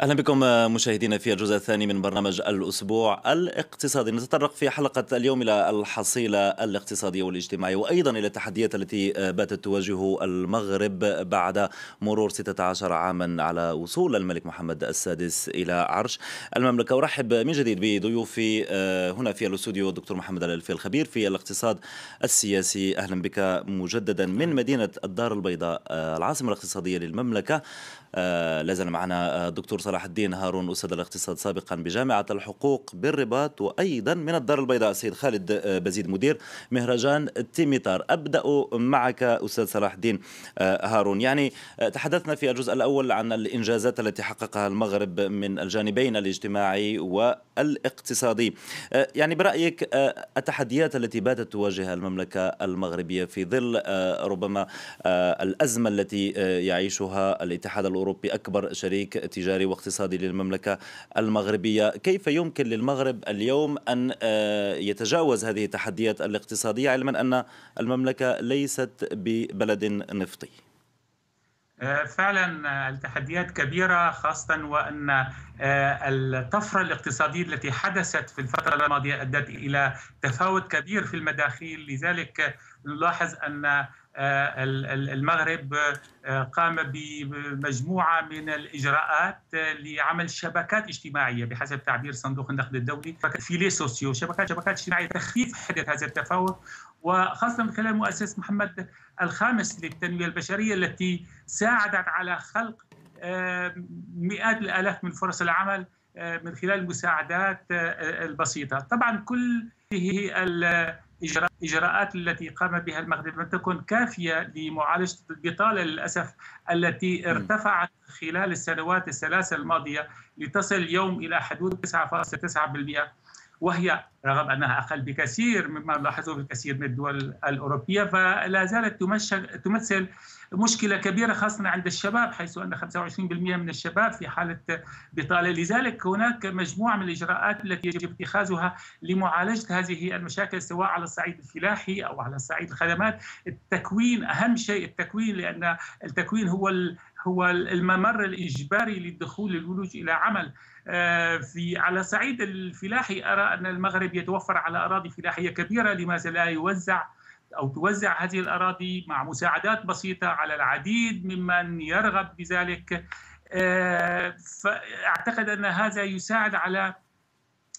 اهلا بكم آه، مشاهدينا في الجزء الثاني من برنامج الاسبوع الاقتصادي نتطرق في حلقه اليوم الى الحصيله الاقتصاديه والاجتماعيه وايضا الى التحديات التي آه، باتت تواجه المغرب بعد مرور 16 عاما على وصول الملك محمد السادس الى عرش المملكه ارحب من جديد بضيوفي آه، هنا في الاستوديو الدكتور محمد الالفي الخبير في الاقتصاد السياسي اهلا بك مجددا من مدينه الدار البيضاء العاصمه الاقتصاديه للمملكه آه، لازل معنا آه، دكتور صلاح الدين هارون أستاذ الاقتصاد سابقا بجامعة الحقوق بالرباط وأيضا من الدار البيضاء السيد خالد آه، بزيد مدير مهرجان تيميتار أبدأ معك أستاذ صلاح الدين هارون يعني تحدثنا في الجزء الأول عن الإنجازات التي حققها المغرب من الجانبين الاجتماعي والاقتصادي يعني برأيك التحديات التي باتت تواجه المملكة المغربية في ظل ربما الأزمة التي يعيشها الاتحاد الأوروبي الأوروبي أكبر شريك تجاري واقتصادي للمملكة المغربية كيف يمكن للمغرب اليوم أن آه، يتجاوز هذه التحديات الاقتصادية علما أن المملكة ليست ببلد نفطي آه، فعلا آه، التحديات كبيرة خاصة وأن آه، الطفرة الاقتصادية التي حدثت في الفترة الماضية أدت إلى تفاوت كبير في المداخيل لذلك نلاحظ أن المغرب قام بمجموعة من الإجراءات لعمل شبكات اجتماعية بحسب تعبير صندوق النقد الدولي في لي سوسيو شبكات شبكات اجتماعية تخفيف حدة هذا التفاوت وخاصه من خلال مؤسسه محمد الخامس للتنميه البشريه التي ساعدت على خلق آه، مئات الالاف من فرص العمل آه، من خلال المساعدات آه، البسيطه، طبعا كل هذه الاجراءات التي قام بها المغرب لم تكن كافيه لمعالجه البطاله للاسف التي ارتفعت خلال السنوات الثلاثه الماضيه لتصل اليوم الى حدود 9.9%. وهي رغم انها اقل بكثير مما نلاحظه في الكثير من الدول الاوروبيه فلا زالت تمثل مشكله كبيره خاصه عند الشباب حيث ان 25% من الشباب في حاله بطاله لذلك هناك مجموعه من الاجراءات التي يجب اتخاذها لمعالجه هذه المشاكل سواء على الصعيد الفلاحي او على الصعيد الخدمات التكوين اهم شيء التكوين لان التكوين هو هو الممر الاجباري للدخول للولوج الى عمل آه، في على صعيد الفلاحي أرى أن المغرب يتوفر على أراضي فلاحية كبيرة لماذا لا يوزع أو توزع هذه الأراضي مع مساعدات بسيطة على العديد ممن يرغب بذلك آه، فأعتقد أن هذا يساعد على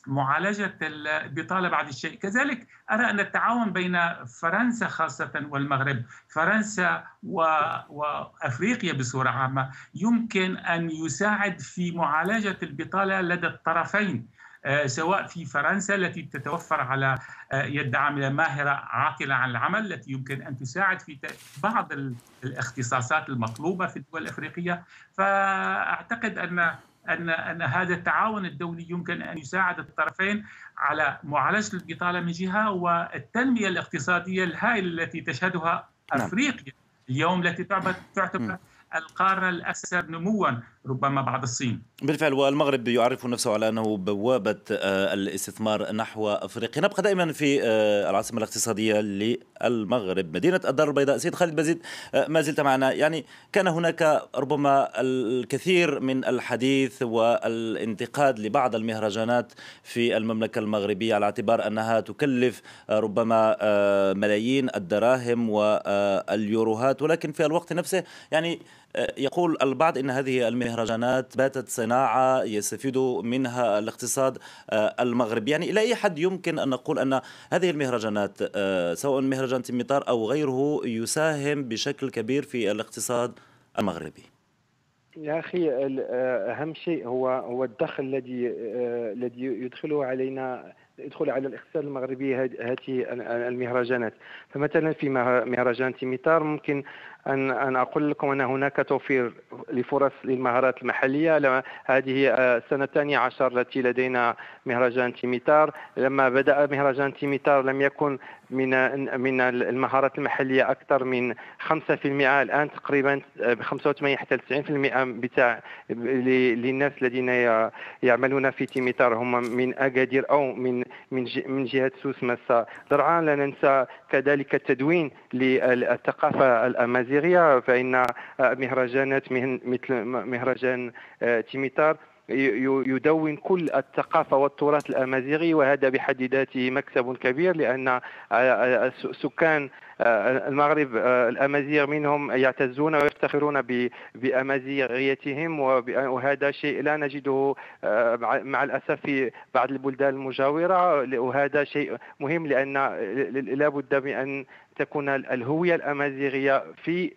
معالجة البطالة بعد الشيء كذلك أرى أن التعاون بين فرنسا خاصة والمغرب فرنسا و... وأفريقيا بصورة عامة يمكن أن يساعد في معالجة البطالة لدى الطرفين آه، سواء في فرنسا التي تتوفر على آه، يد عامله ماهره عاقله عن العمل التي يمكن ان تساعد في بعض الاختصاصات المطلوبه في الدول الافريقيه فاعتقد ان ان ان هذا التعاون الدولي يمكن ان يساعد الطرفين على معالجه البطاله من جهه والتنميه الاقتصاديه الهائله التي تشهدها نعم. افريقيا اليوم التي تعتبر القارة الأكثر نموا ربما بعد الصين بالفعل والمغرب يعرف نفسه على أنه بوابة آه، الاستثمار نحو أفريقيا نبقى دائما في آه، العاصمة الاقتصادية للمغرب مدينة الدار البيضاء سيد خالد بزيد آه، ما زلت معنا يعني كان هناك ربما الكثير من الحديث والانتقاد لبعض المهرجانات في المملكة المغربية على اعتبار أنها تكلف ربما ملايين الدراهم واليوروهات ولكن في الوقت نفسه يعني آه، يقول البعض ان هذه المهرجانات باتت صناعه يستفيد منها الاقتصاد آه، المغربي، يعني الى اي حد يمكن ان نقول ان هذه المهرجانات آه، سواء مهرجان تيميطار او غيره يساهم بشكل كبير في الاقتصاد المغربي يا اخي اهم شيء هو هو الدخل الذي الذي يدخله علينا يدخل على الاقتصاد المغربي هذه المهرجانات فمثلا في مهرجان تيميتار ممكن ان ان اقول لكم ان هناك توفير لفرص للمهارات المحليه هذه السنه الثانيه عشر التي لدينا مهرجان تيميتار لما بدا مهرجان تيميتار لم يكن من من المهارات المحليه اكثر من 5% الان تقريبا 85 حتى 90% بتاع للناس الذين يعملون في تيميتار هم من اكادير او من من من جهه سوس مسا درعا لا ننسى كذلك التدوين للثقافه الامازيغيه الأمازيغية فإن آه، مهرجانات مثل مهرجان آه، تيميتار يدون كل الثقافه والتراث الامازيغي وهذا بحد ذاته مكسب كبير لان آه، سكان المغرب الامازيغ منهم يعتزون ويفتخرون بامازيغيتهم وهذا شيء لا نجده مع الاسف في بعض البلدان المجاوره وهذا شيء مهم لان لابد من ان تكون الهوية الأمازيغية في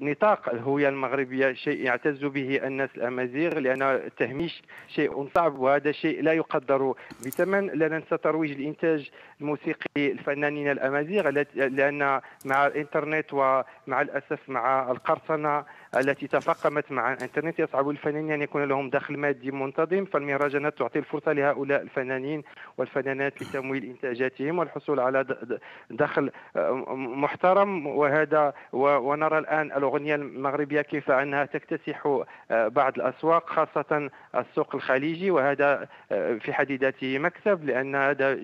نطاق الهوية المغربية شيء يعتز به الناس الأمازيغ لأن التهميش شيء صعب وهذا شيء لا يقدر بثمن لا ننسى ترويج الإنتاج الموسيقي الفنانين الأمازيغ لأن مع الإنترنت ومع الأسف مع القرصنة التي تفاقمت مع الانترنت يصعب الفنانين ان يكون لهم دخل مادي منتظم فالمهرجانات تعطي الفرصه لهؤلاء الفنانين والفنانات لتمويل انتاجاتهم والحصول على دخل آه، محترم وهذا ونرى الان الاغنيه المغربيه كيف انها تكتسح آه، بعض الاسواق خاصه السوق الخليجي وهذا آه، في حد ذاته مكسب لان هذا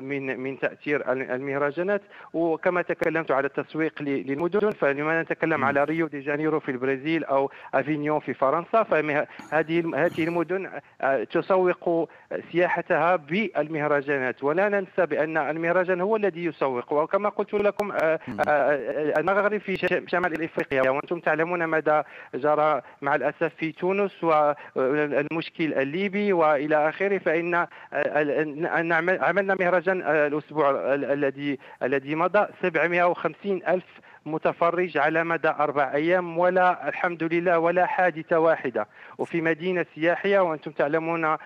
من من تاثير المهرجانات وكما تكلمت على التسويق للمدن فلما نتكلم على ريو دي جانيو جانيرو في البرازيل أو أفينيون في فرنسا فهذه هذه المدن آه، تسوق سياحتها بالمهرجانات ولا ننسى بأن المهرجان هو الذي يسوق وكما قلت لكم آه، آه، المغرب في شمال إفريقيا وأنتم تعلمون ماذا جرى مع الأسف في تونس والمشكل الليبي وإلى آخره فإن عملنا مهرجان الأسبوع الذي الذي مضى 750 ألف متفرج على مدى أربع أيام ولا الحمد لله ولا حادثة واحدة وفي مدينة سياحية وأنتم تعلمون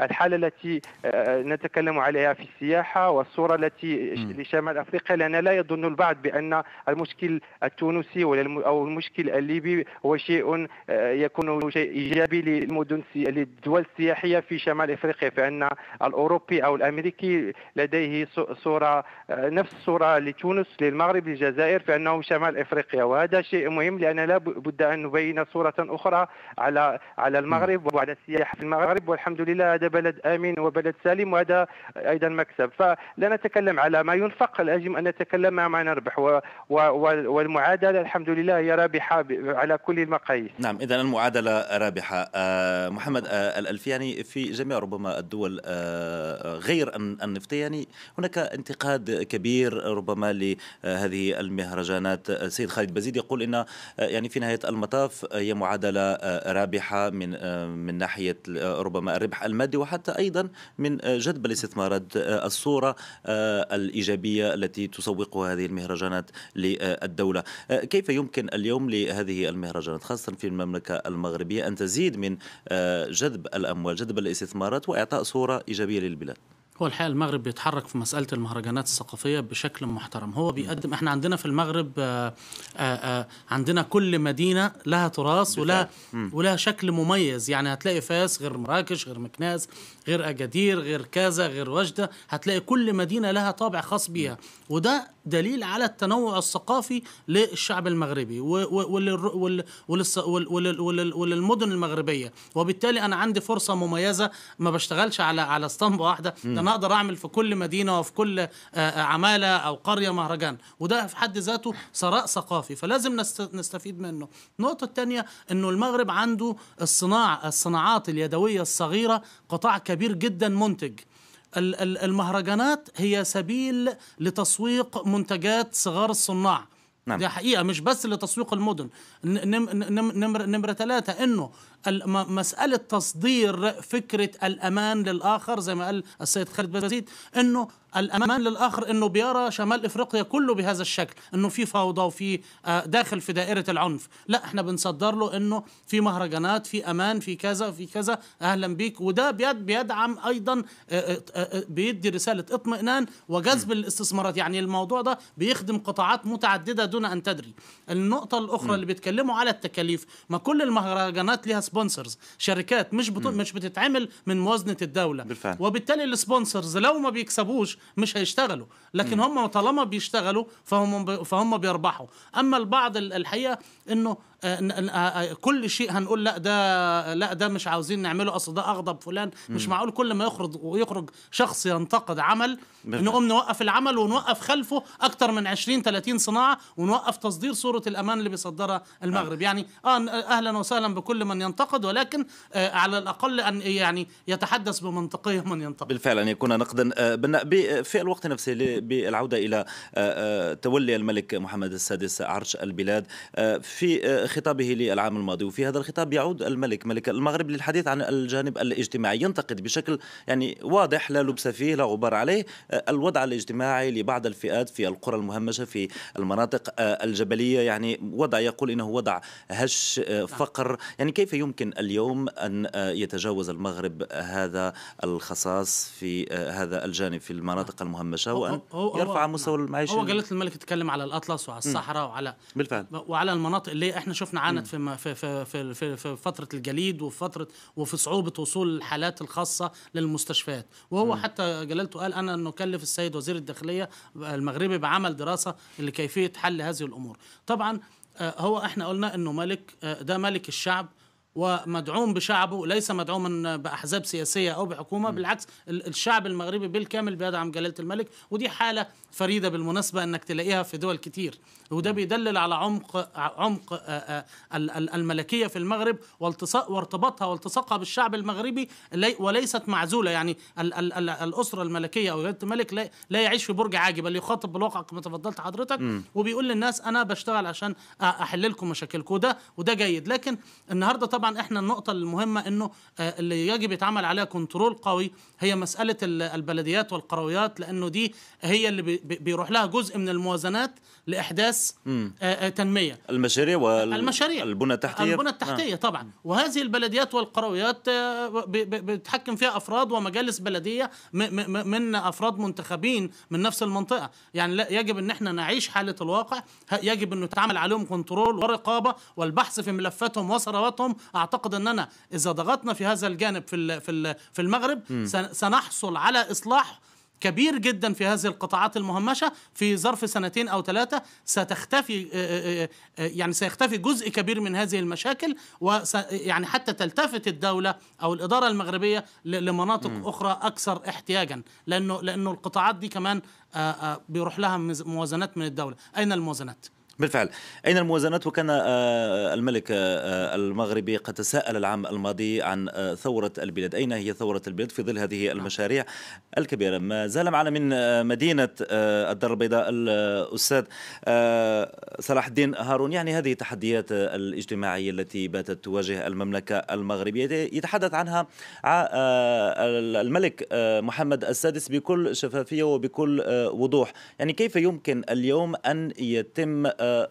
الحالة التي آه، نتكلم عليها في السياحة والصورة التي لشمال أفريقيا لأن لا يظن البعض بأن المشكل التونسي أو المشكل الليبي هو شيء آه، يكون شيء إيجابي للمدن للدول السياحية في شمال أفريقيا فإن الأوروبي أو الأمريكي لديه صورة آه، نفس الصورة لتونس للمغرب للجزائر انه شمال افريقيا وهذا شيء مهم لان لا بد ان نبين صوره اخرى على على المغرب وعلى السياحه في المغرب والحمد لله هذا بلد امن وبلد سالم وهذا ايضا مكسب فلا نتكلم على ما ينفق يجب ان نتكلم ما نربح والمعادله الحمد لله هي رابحه على كل المقاييس نعم اذا المعادله رابحه آه، محمد آه، الالفياني في جميع ربما الدول آه، غير النفطيه يعني هناك انتقاد كبير ربما آه، هذه المهرجانات آه، سيد خالد بزيد يقول ان آه، يعني في نهايه المطاف هي معادله رابحه من من ناحيه ربما الربح المادي وحتى ايضا من جذب الاستثمارات الصوره الايجابيه التي تسوقها هذه المهرجانات للدوله كيف يمكن اليوم لهذه المهرجانات خاصه في المملكه المغربيه ان تزيد من جذب الاموال جذب الاستثمارات واعطاء صوره ايجابيه للبلاد هو الحقيقه المغرب بيتحرك في مساله المهرجانات الثقافيه بشكل محترم هو بيقدم احنا عندنا في المغرب آآ آه، آآ آه، آه، عندنا كل مدينه لها تراث ولها ولها شكل مميز يعني هتلاقي فاس غير مراكش غير مكناس غير اجادير غير كذا غير وجده هتلاقي كل مدينه لها طابع خاص بيها وده دليل على التنوع الثقافي للشعب المغربي وللمدن المغربيه وبالتالي انا عندي فرصه مميزه ما بشتغلش على على اسطمبه واحده ده انا اقدر اعمل في كل مدينه وفي كل آه، آه، عماله او قريه مهرجان وده في حد ذاته ثراء ثقافي فلازم نستفيد منه النقطه الثانيه انه المغرب عنده الصناعه الصناعات اليدويه الصغيره قطاع كبير جدا منتج المهرجانات هي سبيل لتسويق منتجات صغار الصناع نعم. دي حقيقه مش بس لتسويق المدن نمره نمره ثلاثه انه مساله تصدير فكره الامان للاخر زي ما قال السيد خالد بزيد انه الامان للاخر انه بيرى شمال افريقيا كله بهذا الشكل انه في فوضى وفي آه، داخل في دائره العنف لا احنا بنصدر له انه في مهرجانات في امان في كذا في كذا اهلا بيك وده بيد بيدعم ايضا آه، آه، بيدي رساله اطمئنان وجذب الاستثمارات يعني الموضوع ده بيخدم قطاعات متعدده دون ان تدري النقطه الاخرى اللي بيتكلموا على التكاليف ما كل المهرجانات ليها سبونسرز شركات مش بتو... مش بتتعمل من موازنه الدوله بالفعل. وبالتالي السبونسرز لو ما بيكسبوش مش هيشتغلوا لكن م. هم طالما بيشتغلوا فهم ب... فهم بيربحوا اما البعض الحقيقه انه آه، آه، آه، كل شيء هنقول لا ده لا ده مش عاوزين نعمله اصل ده اغضب فلان مش معقول كل ما يخرج ويخرج شخص ينتقد عمل نقوم نوقف العمل ونوقف خلفه اكتر من 20 30 صناعه ونوقف تصدير صوره الامان اللي بيصدرها المغرب يعني اه اهلا وسهلا بكل من ينتقد ولكن آه على الاقل ان يعني يتحدث بمنطقيه من ينتقد بالفعل ان يكون نقدا في الوقت نفسه بالعوده الى تولي الملك محمد السادس عرش البلاد في خطابه للعام الماضي وفي هذا الخطاب يعود الملك ملك المغرب للحديث عن الجانب الاجتماعي ينتقد بشكل يعني واضح لا لبس فيه لا غبار عليه آه، الوضع الاجتماعي لبعض الفئات في القرى المهمشه في المناطق آه، الجبليه يعني وضع يقول انه وضع هش آه، فقر يعني كيف يمكن اليوم ان يتجاوز المغرب هذا الخصاص في هذا الجانب في المناطق المهمشه وان يرفع نعم. مستوى المعيشه هو جلاله الملك تكلم على الاطلس وعلى الصحراء وعلى بالفعل وعلى المناطق اللي احنا شفنا عانت في في في في, في, في فتره الجليد وفي فتره وفي صعوبه وصول الحالات الخاصه للمستشفيات وهو م. حتى جلالته قال انا نكلف السيد وزير الداخليه المغربي بعمل دراسه لكيفيه حل هذه الامور طبعا آه، هو احنا قلنا انه ملك آه، ده ملك الشعب ومدعوم بشعبه ليس مدعوما باحزاب سياسيه او بحكومه بالعكس الشعب المغربي بالكامل بيدعم جلاله الملك ودي حاله فريده بالمناسبه انك تلاقيها في دول كتير وده بيدلل على عمق عمق الملكيه في المغرب وارتباطها والتصاقها بالشعب المغربي وليست معزوله يعني الاسره الملكيه او جلاله الملك لا يعيش في برج عاجي بل يخاطب بالواقع كما تفضلت حضرتك وبيقول للناس انا بشتغل عشان احل لكم مشاكلكم وده وده جيد لكن النهارده طبعا طبعا احنا النقطه المهمه انه آه، اللي يجب يتعمل عليها كنترول قوي هي مساله البلديات والقرويات لانه دي هي اللي بيروح لها جزء من الموازنات لاحداث آه، آه، تنميه المشاريع والمشاريع البنى التحتيه البنى التحتيه آه. طبعا وهذه البلديات والقرويات بتحكم فيها افراد ومجالس بلديه من افراد منتخبين من نفس المنطقه يعني لا يجب ان احنا نعيش حاله الواقع يجب انه يتعمل عليهم كنترول ورقابه والبحث في ملفاتهم وثرواتهم اعتقد اننا اذا ضغطنا في هذا الجانب في في في المغرب سنحصل على اصلاح كبير جدا في هذه القطاعات المهمشه في ظرف سنتين او ثلاثه ستختفي آه، آه، آه، يعني سيختفي جزء كبير من هذه المشاكل وس يعني حتى تلتفت الدوله او الاداره المغربيه لمناطق م. اخرى اكثر احتياجا لانه لانه القطاعات دي كمان بيروح لها موازنات من الدوله اين الموازنات بالفعل أين الموازنات وكان آه، آه، الملك آه، المغربي قد تساءل العام الماضي عن ثورة البلاد أين هي ثورة البلاد في ظل هذه نعم. المشاريع الكبيرة ما زال معنا من مدينة الدار البيضاء الأستاذ صلاح الدين هارون يعني هذه التحديات الاجتماعية التي باتت تواجه المملكة المغربية يتحدث عنها الملك محمد السادس بكل شفافية وبكل وضوح يعني كيف يمكن اليوم أن يتم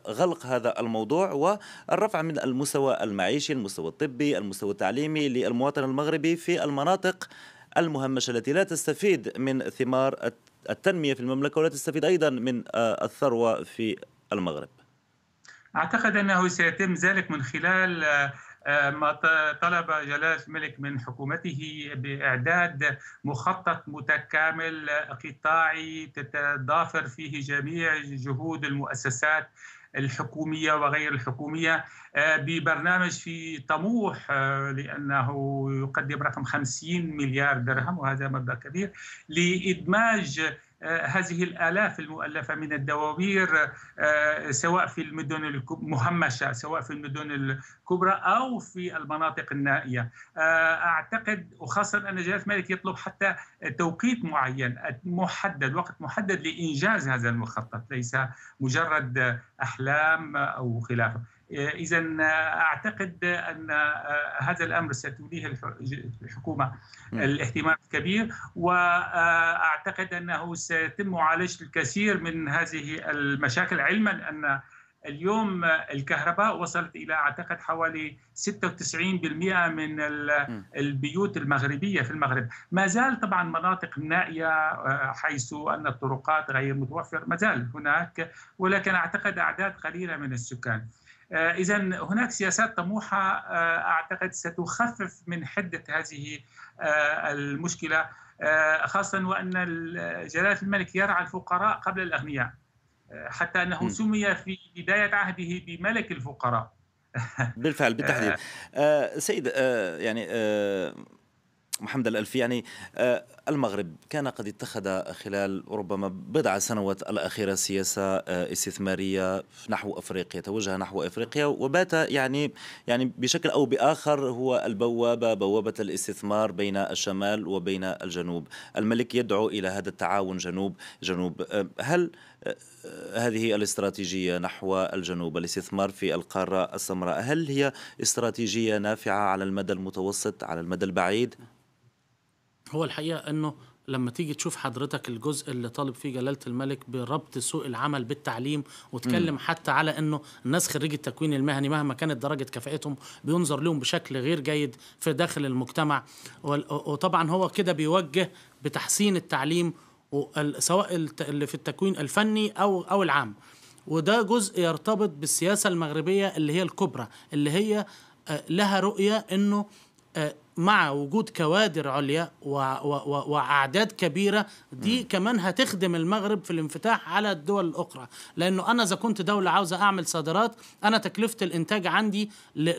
غلق هذا الموضوع والرفع من المستوى المعيشي المستوى الطبي المستوى التعليمي للمواطن المغربي في المناطق المهمشه التي لا تستفيد من ثمار التنميه في المملكه ولا تستفيد ايضا من آه، الثروه في المغرب. اعتقد انه سيتم ذلك من خلال آه، آه، ما طلب جلال الملك من حكومته باعداد مخطط متكامل قطاعي تتضافر فيه جميع جهود المؤسسات الحكوميه وغير الحكوميه آه، ببرنامج في طموح آه، لانه يقدم رقم 50 مليار درهم وهذا مبلغ كبير لادماج آه، هذه الآلاف المؤلفة من الدواوير آه، سواء في المدن المهمشة سواء في المدن الكبرى أو في المناطق النائية آه، أعتقد وخاصة أن جلالة الملك يطلب حتى توقيت معين محدد وقت محدد لإنجاز هذا المخطط ليس مجرد أحلام أو خلافه آه، إذا آه، أعتقد أن آه، هذا الأمر ستوليه الحكومة الاهتمام الكبير وأعتقد أنه سيتم معالجة الكثير من هذه المشاكل علما أن اليوم الكهرباء وصلت الى اعتقد حوالي 96% من البيوت المغربيه في المغرب، ما زال طبعا مناطق نائيه حيث ان الطرقات غير متوفره، ما زال هناك ولكن اعتقد اعداد قليله من السكان. آه، اذا هناك سياسات طموحه آه، اعتقد ستخفف من حده هذه آه، المشكله خاصه وان جلاله الملك يرعى الفقراء قبل الاغنياء حتى انه سمي في بدايه عهده بملك الفقراء بالفعل بالتحديد آه سيد آه يعني آه محمد الألفي يعني آه، المغرب كان قد اتخذ خلال ربما بضع سنوات الأخيرة سياسة آه، استثمارية نحو أفريقيا توجه نحو أفريقيا وبات يعني يعني بشكل أو بآخر هو البوابة بوابة الاستثمار بين الشمال وبين الجنوب الملك يدعو إلى هذا التعاون جنوب جنوب آه، هل هذه الاستراتيجية نحو الجنوب الاستثمار في القارة السمراء هل هي استراتيجية نافعة على المدى المتوسط على المدى البعيد؟ هو الحقيقه انه لما تيجي تشوف حضرتك الجزء اللي طالب فيه جلالة الملك بربط سوق العمل بالتعليم وتكلم م. حتى على انه الناس خريج التكوين المهني مهما كانت درجة كفاءتهم بينظر لهم بشكل غير جيد في داخل المجتمع وطبعا هو كده بيوجه بتحسين التعليم سواء اللي في التكوين الفني او او العام وده جزء يرتبط بالسياسة المغربية اللي هي الكبرى اللي هي آه، لها رؤية انه آه، مع وجود كوادر عليا و و واعداد كبيره دي م. كمان هتخدم المغرب في الانفتاح على الدول الاخرى لانه انا اذا كنت دوله عاوزه اعمل صادرات انا تكلفه الانتاج عندي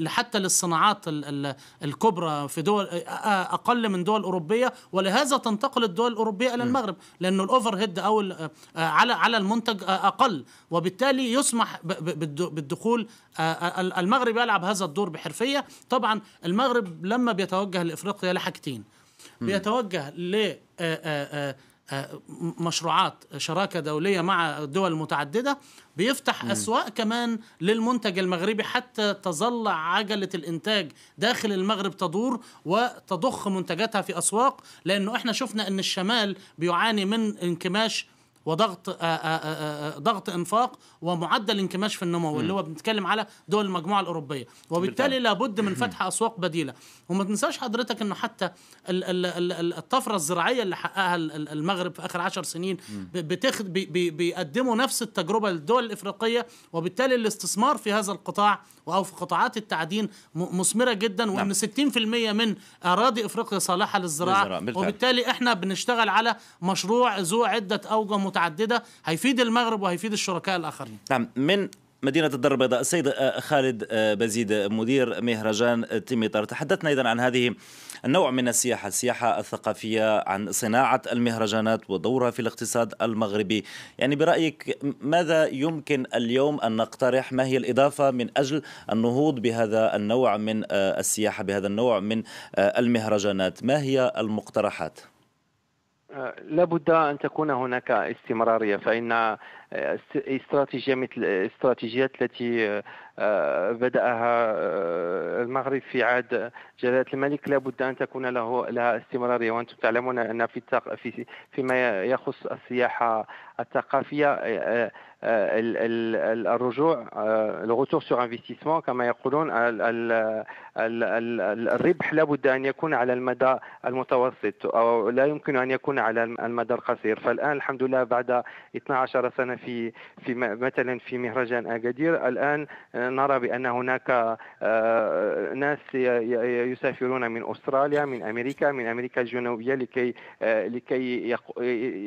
حتى للصناعات ال ال الكبرى في دول اقل من دول اوروبيه ولهذا تنتقل الدول الاوروبيه الى المغرب لانه الاوفر هيد او على على المنتج اقل وبالتالي يسمح بالدخول المغرب يلعب هذا الدور بحرفيه طبعا المغرب لما بيتواجد بيتوجه لافريقيا لحاجتين بيتوجه ل آه، آه، آه، مشروعات شراكة دولية مع دول متعددة بيفتح مم. أسواق كمان للمنتج المغربي حتى تظل عجلة الإنتاج داخل المغرب تدور وتضخ منتجاتها في أسواق لأنه إحنا شفنا أن الشمال بيعاني من انكماش وضغط آآ آه، آآ آه، آه، ضغط انفاق ومعدل انكماش في النمو اللي هو بنتكلم على دول المجموعه الاوروبيه وبالتالي لابد من فتح اسواق بديله وما تنساش حضرتك انه حتى الطفره الزراعيه اللي حققها المغرب في اخر عشر سنين بتخد بيقدموا نفس التجربه للدول الافريقيه وبالتالي الاستثمار في هذا القطاع او في قطاعات التعدين مثمره جدا نعم. وان 60% من اراضي افريقيا صالحه للزراعه وبالتالي احنا بنشتغل على مشروع ذو عده اوجه متعدده هيفيد المغرب وهيفيد الشركاء الاخرين نعم من مدينة الدار البيضاء السيد آه، خالد آه، بزيد آه، مدير مهرجان تيميتر تحدثنا أيضا عن هذه النوع من السياحة السياحة الثقافية عن صناعة المهرجانات ودورها في الاقتصاد المغربي يعني برأيك ماذا يمكن اليوم أن نقترح ما هي الإضافة من أجل النهوض بهذا النوع من السياحة بهذا النوع من المهرجانات ما هي المقترحات؟ لابد ان تكون هناك استمراريه فان استراتيجيه مثل الاستراتيجيات التي آه، بدأها آه، المغرب في عهد جلالة الملك لابد أن تكون له لها استمرارية وأنتم تعلمون أن في في فيما يخص السياحة الثقافية آه، الرجوع الغتور سور انفستيسمون كما يقولون الربح لابد ان يكون على المدى المتوسط او لا يمكن ان يكون على المدى القصير فالان الحمد لله بعد 12 سنه في في مثلا في مهرجان اكادير الان نرى بأن هناك آه، ناس يسافرون من أستراليا من أمريكا من أمريكا الجنوبية لكي آه، لكي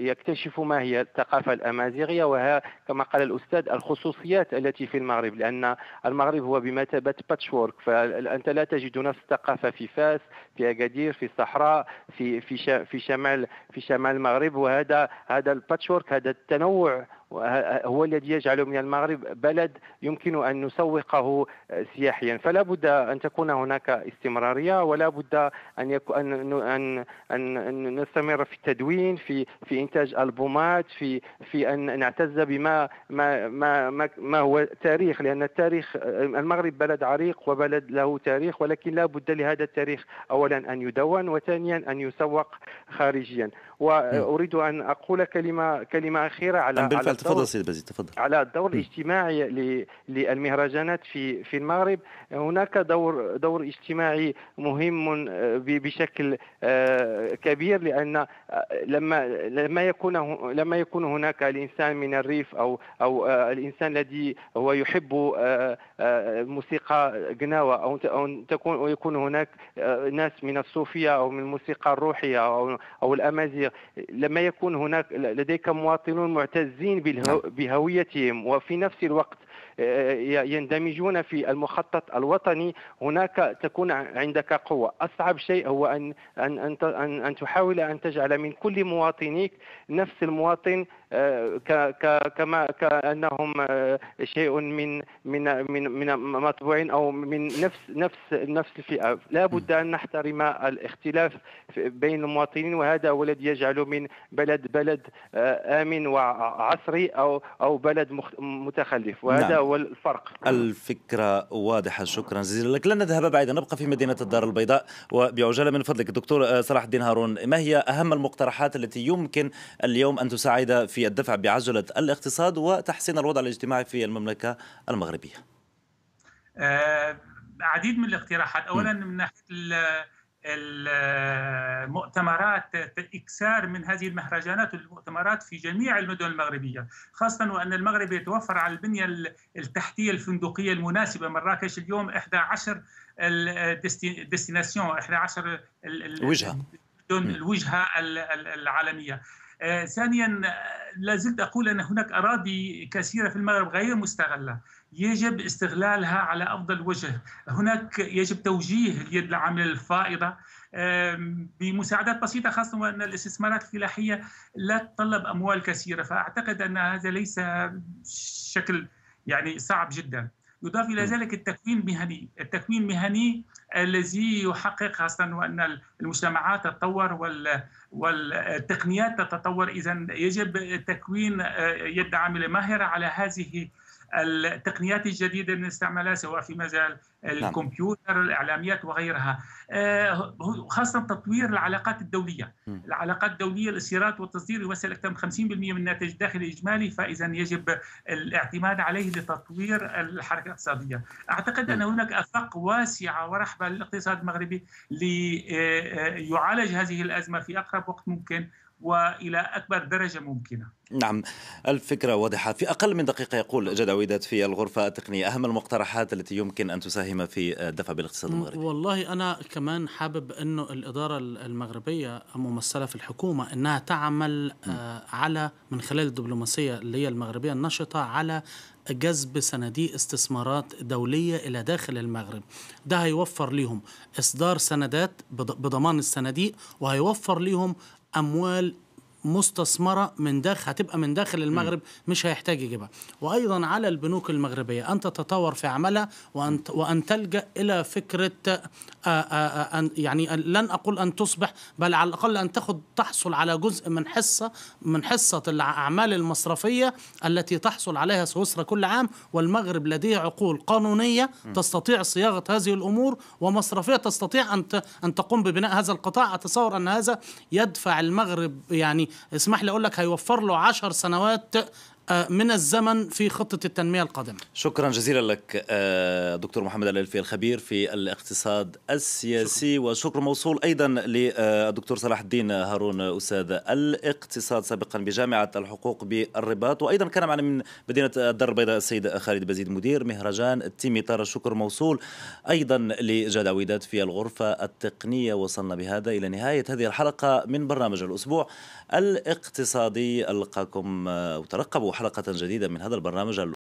يكتشفوا ما هي الثقافة الأمازيغية وها كما قال الأستاذ الخصوصيات التي في المغرب لأن المغرب هو بمثابة باتشورك فأنت لا تجد نفس الثقافة في فاس في أكادير في الصحراء في في في شمال في شمال المغرب وهذا هذا الباتشورك هذا التنوع هو الذي يجعل من المغرب بلد يمكن أن نسوقه آه، سياحيا فلا بد أن تكون هناك استمرارية ولا بد أن, أن, أن, أن نستمر في التدوين في, في إنتاج ألبومات في, في أن نعتز بما ما, ما, ما, ما هو تاريخ لأن التاريخ آه، المغرب بلد عريق وبلد له تاريخ ولكن لا بد لهذا التاريخ أولا أن يدون وثانيا أن يسوق خارجيا وأريد أن أقول كلمة كلمة أخيرة على, على تفضل سيد بازي تفضل على الدور الاجتماعي للمهرجانات في في المغرب هناك دور دور اجتماعي مهم آه، بشكل آه، كبير لان آه، لما لما يكون لما يكون هناك الانسان من الريف او او الانسان الذي هو يحب موسيقى قناوه او تكون يكون هناك ناس من الصوفيه او من الموسيقى الروحيه او او الامازيغ لما يكون هناك لديك مواطنون معتزين نعم. بهويتهم وفي نفس الوقت آه، آه، يندمجون في المخطط الوطني هناك تكون عندك قوة أصعب شيء هو أن أن أن أن تحاول أن تجعل من كل مواطنيك نفس المواطن آه، كما كانهم آه، شيء من من من من مطبوعين او من نفس نفس نفس الفئه لا بد ان نحترم الاختلاف بين المواطنين وهذا هو الذي يجعل من بلد بلد آه، امن وعصري او او بلد متخلف وهذا نعم. هو الفرق الفكره واضحه شكرا جزيلا لك لن نذهب بعيدا نبقى في مدينه الدار البيضاء وبعجاله من فضلك دكتور صلاح الدين هارون ما هي اهم المقترحات التي يمكن اليوم ان تساعد في في الدفع بعجلة الاقتصاد وتحسين الوضع الاجتماعي في المملكة المغربية آه، عديد من الاقتراحات أولا من ناحية المؤتمرات اكسار من هذه المهرجانات والمؤتمرات في جميع المدن المغربيه، خاصه وان المغرب يتوفر على البنيه التحتيه الفندقيه المناسبه، مراكش اليوم 11 الديستيناسيون 11 الوجهه الوجهه العالميه. آه، ثانيا آه، لا زلت اقول ان هناك اراضي كثيره في المغرب غير مستغله يجب استغلالها على افضل وجه هناك يجب توجيه اليد العامله الفائضه بمساعدات بسيطه خاصه وأن الاستثمارات الفلاحيه لا تتطلب اموال كثيره فاعتقد ان هذا ليس شكل يعني صعب جدا يضاف الى ذلك التكوين المهني، التكوين المهني الذي يحقق خاصه وان المجتمعات تتطور والتقنيات تتطور اذا يجب تكوين آه، يد عامله ماهره على هذه التقنيات الجديده اللي نستعملها سواء في مجال نعم. الكمبيوتر الاعلاميات وغيرها آه، خاصه تطوير العلاقات الدوليه العلاقات الدوليه الاستيراد والتصدير يمثل اكثر من 50% من الناتج الداخلي الاجمالي فاذا يجب الاعتماد عليه لتطوير الحركه الاقتصاديه اعتقد ان هناك افاق واسعه ورحبه للاقتصاد المغربي ليعالج آه، آه، هذه الازمه في اقرب وقت ممكن والى اكبر درجه ممكنه. نعم الفكره واضحه في اقل من دقيقه يقول جد ويدات في الغرفه التقنيه اهم المقترحات التي يمكن ان تساهم في دفع بالاقتصاد المغربي. والله انا كمان حابب انه الاداره المغربيه ممثله في الحكومه انها تعمل م. آه، على من خلال الدبلوماسيه اللي هي المغربيه النشطه على جذب صناديق استثمارات دولية إلى داخل المغرب ده هيوفر لهم إصدار سندات بضمان الصناديق وهيوفر لهم اموال مستثمره من داخل هتبقى من داخل المغرب مش هيحتاج يجيبها وايضا على البنوك المغربيه ان تتطور في عملها وان وان تلجا الى فكره أن يعني لن اقول ان تصبح بل على الاقل ان تاخذ تحصل على جزء من حصه من حصه الاعمال المصرفيه التي تحصل عليها سويسرا كل عام والمغرب لديه عقول قانونيه تستطيع صياغه هذه الامور ومصرفيه تستطيع ان ان تقوم ببناء هذا القطاع اتصور ان هذا يدفع المغرب يعني اسمح لي اقول لك هيوفر له 10 سنوات آه، من الزمن في خطة التنمية القادمة شكرا جزيلا لك آه، دكتور محمد الألفي الخبير في الاقتصاد السياسي شكرا. وشكر موصول أيضا للدكتور آه، صلاح الدين هارون أستاذ الاقتصاد سابقا بجامعة الحقوق بالرباط وأيضا كان معنا من مدينة الدار البيضاء السيد خالد بزيد مدير مهرجان التيمي طار الشكر موصول أيضا عويدات في الغرفة التقنية وصلنا بهذا إلى نهاية هذه الحلقة من برنامج الأسبوع الاقتصادي ألقاكم آه، وترقبوا حلقة جديدة من هذا البرنامج